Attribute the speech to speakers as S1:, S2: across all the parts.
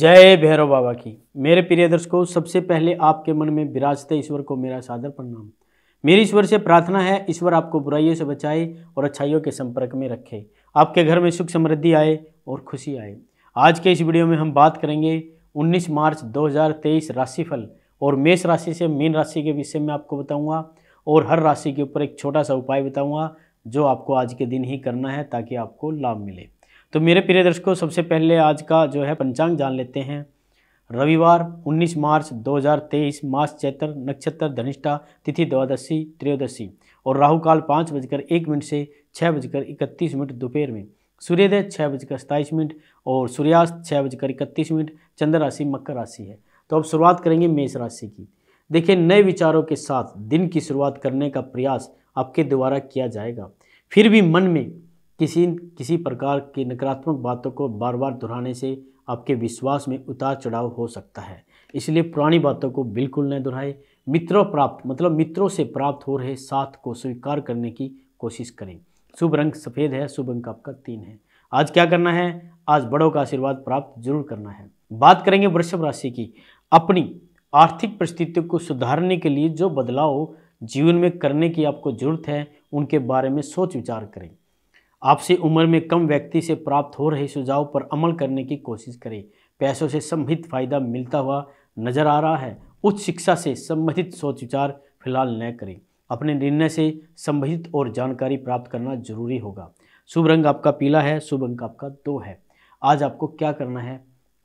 S1: जय भैरव बाबा की मेरे प्रिय दर्शकों सबसे पहले आपके मन में विराजते ईश्वर को मेरा सादर प्रणाम मेरी ईश्वर से प्रार्थना है ईश्वर आपको बुराइयों से बचाए और अच्छाइयों के संपर्क में रखे आपके घर में सुख समृद्धि आए और खुशी आए आज के इस वीडियो में हम बात करेंगे 19 मार्च 2023 राशिफल और मेष राशि से मीन राशि के विषय में आपको बताऊँगा और हर राशि के ऊपर एक छोटा सा उपाय बताऊँगा जो आपको आज के दिन ही करना है ताकि आपको लाभ मिले तो मेरे प्रिय दर्शकों सबसे पहले आज का जो है पंचांग जान लेते हैं रविवार 19 मार्च 2023 मास चैत्र नक्षत्र धनिष्ठा तिथि द्वादशी त्रयोदशी और राहु काल पाँच बजकर एक मिनट से छः बजकर इकतीस मिनट दोपहर में सूर्योदय छः बजकर सताईस मिनट और सूर्यास्त छः बजकर इकतीस मिनट चंद्र राशि मकर राशि है तो अब शुरुआत करेंगे मेष राशि की देखिए नए विचारों के साथ दिन की शुरुआत करने का प्रयास आपके द्वारा किया जाएगा फिर भी मन में किसी किसी प्रकार की नकारात्मक बातों को बार बार दोहराने से आपके विश्वास में उतार चढ़ाव हो सकता है इसलिए पुरानी बातों को बिल्कुल न दोहराए मित्रों प्राप्त मतलब मित्रों से प्राप्त हो रहे साथ को स्वीकार करने की कोशिश करें शुभ रंग सफ़ेद है शुभ अंक आपका तीन है आज क्या करना है आज बड़ों का आशीर्वाद प्राप्त जरूर करना है बात करेंगे वृषभ राशि की अपनी आर्थिक परिस्थितियों को सुधारने के लिए जो बदलाव जीवन में करने की आपको जरूरत है उनके बारे में सोच विचार करें आपसे उम्र में कम व्यक्ति से प्राप्त हो रहे सुझाव पर अमल करने की कोशिश करें पैसों से सम्मिलित फायदा मिलता हुआ नजर आ रहा है उच्च शिक्षा से संबंधित सोच विचार फिलहाल न करें अपने निर्णय से संबंधित और जानकारी प्राप्त करना जरूरी होगा शुभ रंग आपका पीला है शुभ अंक आपका दो है आज आपको क्या करना है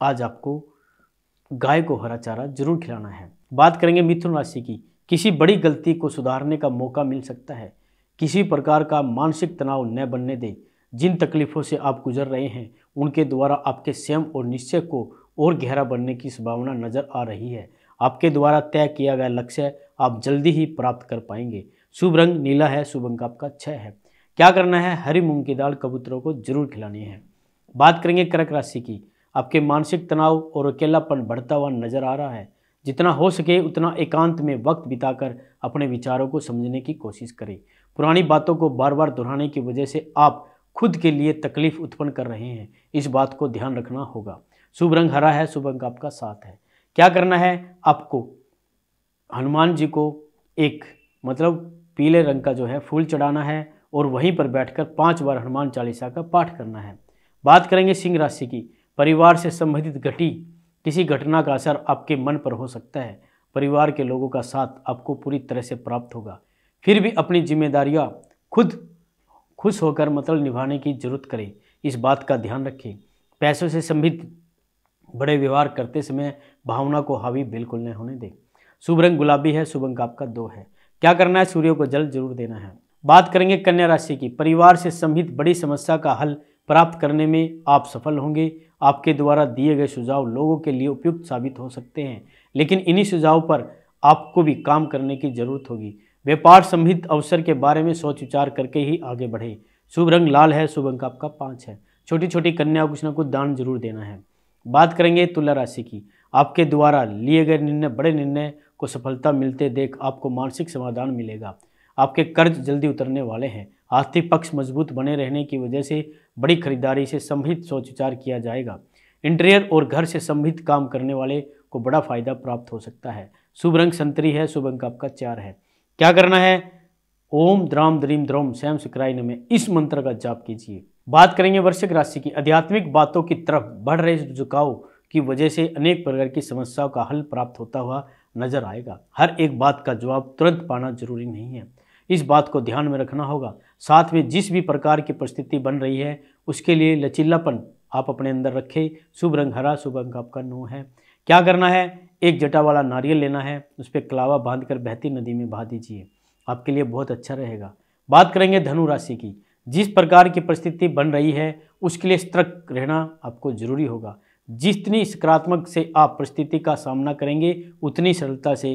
S1: आज आपको गाय को हरा चारा जरूर खिलाना है बात करेंगे मिथुन राशि की किसी बड़ी गलती को सुधारने का मौका मिल सकता है किसी प्रकार का मानसिक तनाव न बनने दें जिन तकलीफ़ों से आप गुजर रहे हैं उनके द्वारा आपके स्वयं और निश्चय को और गहरा बनने की संभावना नज़र आ रही है आपके द्वारा तय किया गया लक्ष्य आप जल्दी ही प्राप्त कर पाएंगे शुभ रंग नीला है शुभ अंक आपका छः है क्या करना है हरी मूंग की दाल कबूतरों को जरूर खिलानी है बात करेंगे कर्क राशि की आपके मानसिक तनाव और अकेलापन बढ़ता हुआ नजर आ रहा है जितना हो सके उतना एकांत में वक्त बिताकर अपने विचारों को समझने की कोशिश करें पुरानी बातों को बार बार दोहराने की वजह से आप खुद के लिए तकलीफ उत्पन्न कर रहे हैं इस बात को ध्यान रखना होगा शुभ रंग हरा है शुभ रंग आपका साथ है क्या करना है आपको हनुमान जी को एक मतलब पीले रंग का जो है फूल चढ़ाना है और वहीं पर बैठकर पांच बार हनुमान चालीसा का पाठ करना है बात करेंगे सिंह राशि की परिवार से संबंधित घटी किसी घटना का असर आपके मन पर हो सकता है परिवार के लोगों का साथ आपको पूरी तरह से प्राप्त होगा फिर भी अपनी जिम्मेदारियाँ खुद खुश होकर मतलब निभाने की जरूरत करें इस बात का ध्यान रखें पैसों से संबित बड़े व्यवहार करते समय भावना को हावी बिल्कुल नहीं होने दें शुभ रंग गुलाबी है शुभ अंक आपका दो है क्या करना है सूर्य को जल जरूर देना है बात करेंगे कन्या राशि की परिवार से संबित बड़ी समस्या का हल प्राप्त करने में आप सफल होंगे आपके द्वारा दिए गए सुझाव लोगों के लिए उपयुक्त साबित हो सकते हैं लेकिन इन्हीं सुझाव पर आपको भी काम करने की जरूरत होगी व्यापार संहित अवसर के बारे में सोच विचार करके ही आगे बढ़े शुभ रंग लाल है शुभ अंक आपका पाँच है छोटी छोटी कन्या कुछ ना कुछ दान जरूर देना है बात करेंगे तुला राशि की आपके द्वारा लिए गए निर्णय बड़े निर्णय को सफलता मिलते देख आपको मानसिक समाधान मिलेगा आपके कर्ज जल्दी उतरने वाले हैं आर्थिक पक्ष मजबूत बने रहने की वजह से बड़ी खरीदारी से संभित सोच विचार किया जाएगा इंटीरियर और घर से संभित काम करने वाले को बड़ा फायदा प्राप्त हो सकता है शुभ रंग संतरी है शुभ अंक आपका चार है क्या करना है ओम द्राम द्रीम द्रोम श्याम शिक्राय में इस मंत्र का जाप कीजिए बात करेंगे वर्षिक राशि की आध्यात्मिक बातों की तरफ बढ़ रहे झुकाव की वजह से अनेक प्रकार की समस्याओं का हल प्राप्त होता हुआ नजर आएगा हर एक बात का जवाब तुरंत पाना जरूरी नहीं है इस बात को ध्यान में रखना होगा साथ में जिस भी प्रकार की परिस्थिति बन रही है उसके लिए लचीलापन आप अपने अंदर रखें शुभ रंग हरा शुभ अंक आपका नो है क्या करना है एक जटा वाला नारियल लेना है उस पर कलावा बांध कर बहती नदी में बहा दीजिए आपके लिए बहुत अच्छा रहेगा बात करेंगे धनु राशि की जिस प्रकार की परिस्थिति बन रही है उसके लिए सतर्क रहना आपको जरूरी होगा जितनी सकारात्मक से आप परिस्थिति का सामना करेंगे उतनी सरलता से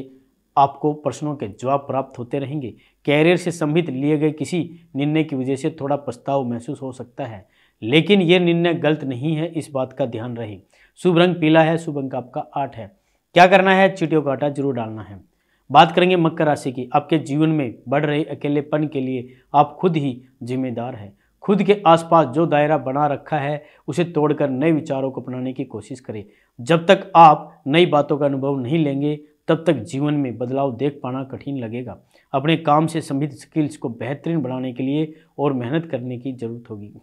S1: आपको प्रश्नों के जवाब प्राप्त होते रहेंगे कैरियर से संबंधित लिए गए किसी निर्णय की वजह से थोड़ा पछताव महसूस हो सकता है लेकिन ये निर्णय गलत नहीं है इस बात का ध्यान रहे शुभ रंग पीला है शुभ अंक आपका आठ है क्या करना है चीटियों का आटा जरूर डालना है बात करेंगे मकर राशि की आपके जीवन में बढ़ रहे अकेलेपन के लिए आप खुद ही जिम्मेदार हैं खुद के आसपास जो दायरा बना रखा है उसे तोड़कर नए विचारों को अपनाने की कोशिश करें जब तक आप नई बातों का अनुभव नहीं लेंगे तब तक जीवन में बदलाव देख पाना कठिन लगेगा अपने काम से संबंधित स्किल्स को बेहतरीन बनाने के लिए और मेहनत करने की जरूरत होगी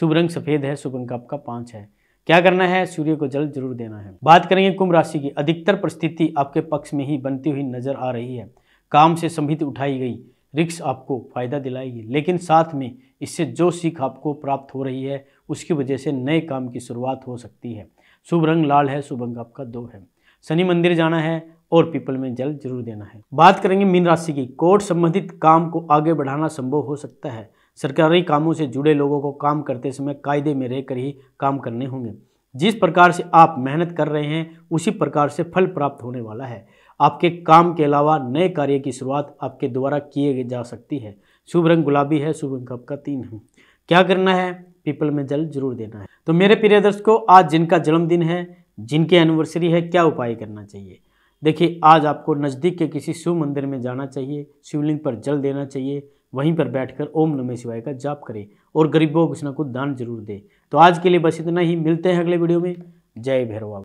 S1: शुभ रंग सफ़ेद है शुभ अंक आपका पाँच है क्या करना है सूर्य को जल जरूर देना है बात करेंगे कुंभ राशि की अधिकतर परिस्थिति आपके पक्ष में ही बनती हुई नजर आ रही है काम से संभिति उठाई गई रिक्स आपको फायदा दिलाएगी लेकिन साथ में इससे जो सीख आपको प्राप्त हो रही है उसकी वजह से नए काम की शुरुआत हो सकती है शुभ रंग लाल है शुभ रंग आपका दो है शनि मंदिर जाना है और पीपल में जल जरूर देना है बात करेंगे मीन राशि की कोर्ट संबंधित काम को आगे बढ़ाना संभव हो सकता है सरकारी कामों से जुड़े लोगों को काम करते समय कायदे में रहकर ही काम करने होंगे जिस प्रकार से आप मेहनत कर रहे हैं उसी प्रकार से फल प्राप्त होने वाला है आपके काम के अलावा नए कार्य की शुरुआत आपके द्वारा किए जा सकती है शुभ रंग गुलाबी है शुभ रंग आपका तीन है क्या करना है पीपल में जल जरूर देना है तो मेरे प्रिय दर्शकों आज जिनका जन्मदिन है जिनके एनिवर्सरी है क्या उपाय करना चाहिए देखिए आज आपको नज़दीक के किसी शिव मंदिर में जाना चाहिए शिवलिंग पर जल देना चाहिए वहीं पर बैठकर ओम नमः शिवाय का जाप करें और गरीबों को कुछ ना कुछ दान जरूर दें तो आज के लिए बस इतना ही मिलते हैं अगले वीडियो में जय भैरवा